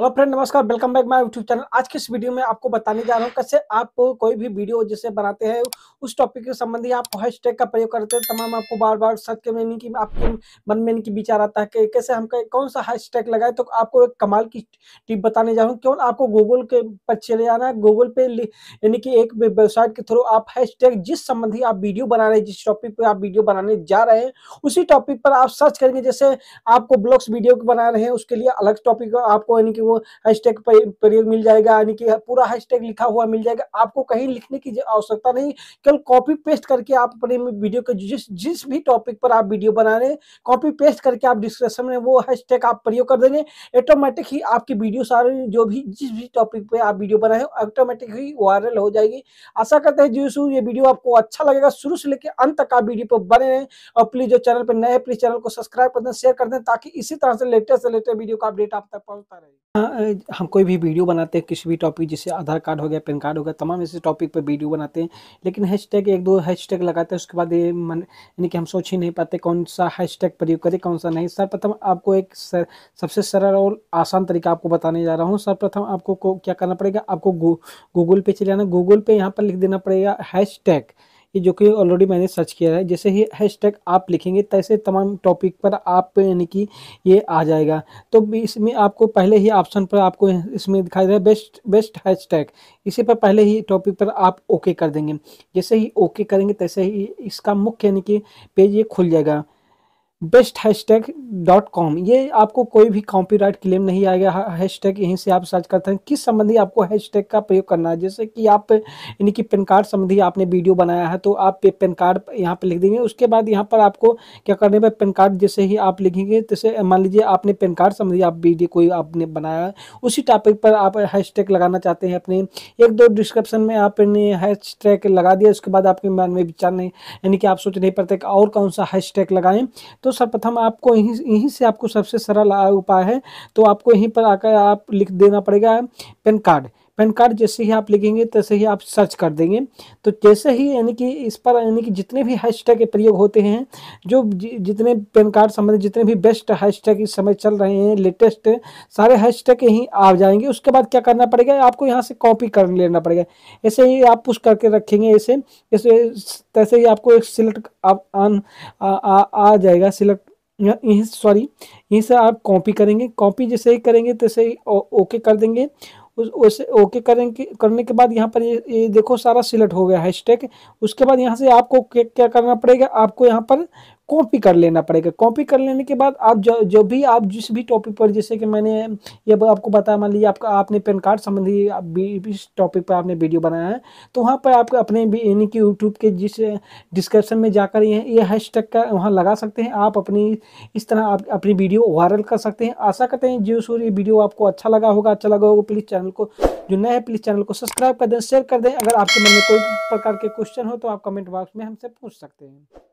hello friend नमस्कार welcome back my YouTube channel आज के इस वीडियो में आपको बताने जा रहा हूँ कैसे आप कोई भी वीडियो जिसे बनाते हैं उस टॉपिक के संबंधी आप हैशटैग का प्रयोग करते हैं तमाम आपको बार बार सर्च के मैंने कि आपके मन में इनकी विचार आता है कि कैसे हम कौन सा हैशटैग लगाए तो आपको एक कमाल की टिप बताने जा रहा हूँ क्यों आपको गूगल के पर चले जाना है गूगल पे यानी कि एक वेबसाइट के थ्रू आप हैश जिस संबंधी आप वीडियो बना रहे हैं जिस टॉपिक पर आप वीडियो बनाने जा रहे हैं उसी टॉपिक पर आप सर्च करेंगे जैसे आपको ब्लॉग्स वीडियो बना रहे हैं उसके लिए अलग टॉपिक आपको यानी कि वो हैशटैग प्रयोग मिल जाएगा यानी कि पूरा हैशटैग लिखा हुआ मिल जाएगा आपको कहीं लिखने की आवश्यकता नहीं केवल कॉपी पेस्ट करके आप अपने वीडियो के जिस जिस भी टॉपिक पर आप वीडियो बना रहे हैं कॉपी पेस्ट करके आप डिस्क्रिप्शन में वो हैशटैग आप प्रयोग कर देंगे ऑटोमेटिक ही आपकी वीडियो सारे जो भी जिस भी टॉपिक पर आप वीडियो बनाए ऑटोमेटिक ही वायरल हो जाएगी आशा करते हैं जो ये वीडियो आपको अच्छा लगेगा शुरू से लेकर अंत तक आप वीडियो पर बने रहें और प्लीज जो चैनल पर नए प्लीज चैनल को सब्सक्राइब कर दें शेयर कर दें ताकि इसी तरह से लेटेस्ट से लेटेस्ट वीडियो का अपडेट आप तक पहुंचता रहे हाँ, हम कोई भी वीडियो बनाते हैं किसी भी टॉपिक जैसे आधार कार्ड हो गया पैन कार्ड हो गया तमाम ऐसे टॉपिक पर वीडियो बनाते हैं लेकिन हैशटैग एक दो हैशटैग लगाते हैं उसके बाद ये मन यानी कि हम सोच ही नहीं पाते कौन सा हैशटैग प्रयोग करें कौन सा नहीं सर्वप्रथम आपको एक सर, सबसे सरल और आसान तरीका आपको बताने जा रहा हूँ सर्वप्रथम आपको क्या करना पड़ेगा आपको गूगल पे चले जाना गूगल पे यहाँ पर लिख देना पड़ेगा हैश ये जो कि ऑलरेडी मैंने सर्च किया है जैसे ही हैशटैग आप लिखेंगे तैसे तमाम टॉपिक पर आप यानी कि ये आ जाएगा तो इसमें आपको पहले ही ऑप्शन पर आपको इसमें दिखाई दे रहा है बेस्ट बेस्ट टैग इसी पर पहले ही टॉपिक पर आप ओके कर देंगे जैसे ही ओके करेंगे तैसे ही इसका मुख्य यानी कि पेज ये खुल जाएगा बेस्ट हैशटैग डॉट कॉम ये आपको कोई भी कॉपीराइट क्लेम नहीं आएगा हैश टैग यहीं से आप सर्च करते हैं किस संबंधी आपको हैश टैग का प्रयोग करना है जैसे कि आप यानी कि पेन कार्ड संबंधी आपने वीडियो बनाया है तो आप पेन कार्ड यहाँ पे लिख देंगे उसके बाद यहाँ पर आपको क्या करने पर पेन कार्ड जैसे ही आप लिखेंगे जैसे मान लीजिए आपने पेन कार्ड संबंधी आप वीडियो कोई आपने बनाया है उसी टॉपिक पर आप हैश टैग लगाना चाहते हैं अपने एक दो डिस्क्रिप्शन में आपने हैश टैग लगा दिया उसके बाद आपके मन में विचार नहीं यानी कि आप सोच नहीं पड़ते और कौन सा हैश टैग लगाएं तो तो सर्वप्रथम आपको यहीं यहीं से आपको सबसे सरल उपाय है तो आपको यहीं पर आकर आप लिख देना पड़ेगा पेन कार्ड पैन कार्ड जैसे ही आप लिखेंगे तैसे ही आप सर्च कर देंगे तो जैसे ही यानी कि इस पर यानी कि जितने भी हैशटैग के प्रयोग होते हैं जो जितने पैन कार्ड संबंधित जितने भी बेस्ट हैशटैग इस समय चल रहे हैं लेटेस्ट सारे हैशटैग यहीं आ जाएंगे उसके बाद क्या करना पड़ेगा आपको यहाँ से कॉपी कर लेना पड़ेगा ऐसे ही आप पुश करके रखेंगे ऐसे ऐसे तैसे ही आपको एक सिलेक्ट आप ऑन आ, जाएगा सिलेक्ट यहीं सॉरी यहीं से आप कॉपी करेंगे कॉपी जैसे ही करेंगे तैसे ही ओके कर देंगे उस ओके करें करने के बाद यहाँ पर ये, ये देखो सारा सिलेक्ट हो गया हैशटैग उसके बाद यहाँ से आपको क्या करना पड़ेगा आपको यहाँ पर कॉपी कर लेना पड़ेगा कॉपी कर लेने के बाद आप जो जो भी आप जिस भी टॉपिक पर जैसे कि मैंने ये आपको बताया मान लीजिए आपका आपने पैन कार्ड संबंधी इस टॉपिक पर आपने वीडियो बनाया है तो वहाँ पर आप अपने यानी कि यूट्यूब के जिस डिस्क्रिप्शन में जाकर ये ये हैशटैग का वहाँ लगा सकते हैं आप अपनी इस तरह आप अपनी वीडियो वायरल कर सकते हैं आशा करते हैं जो सूर्य वीडियो आपको अच्छा लगा होगा अच्छा लगा होगा प्लीज़ चैनल को जो नया है प्लीज़ चैनल को सब्सक्राइब कर दें शेयर कर दें अगर आपके मन में कोई प्रकार के क्वेश्चन हो तो आप कमेंट बॉक्स में हमसे पूछ सकते हैं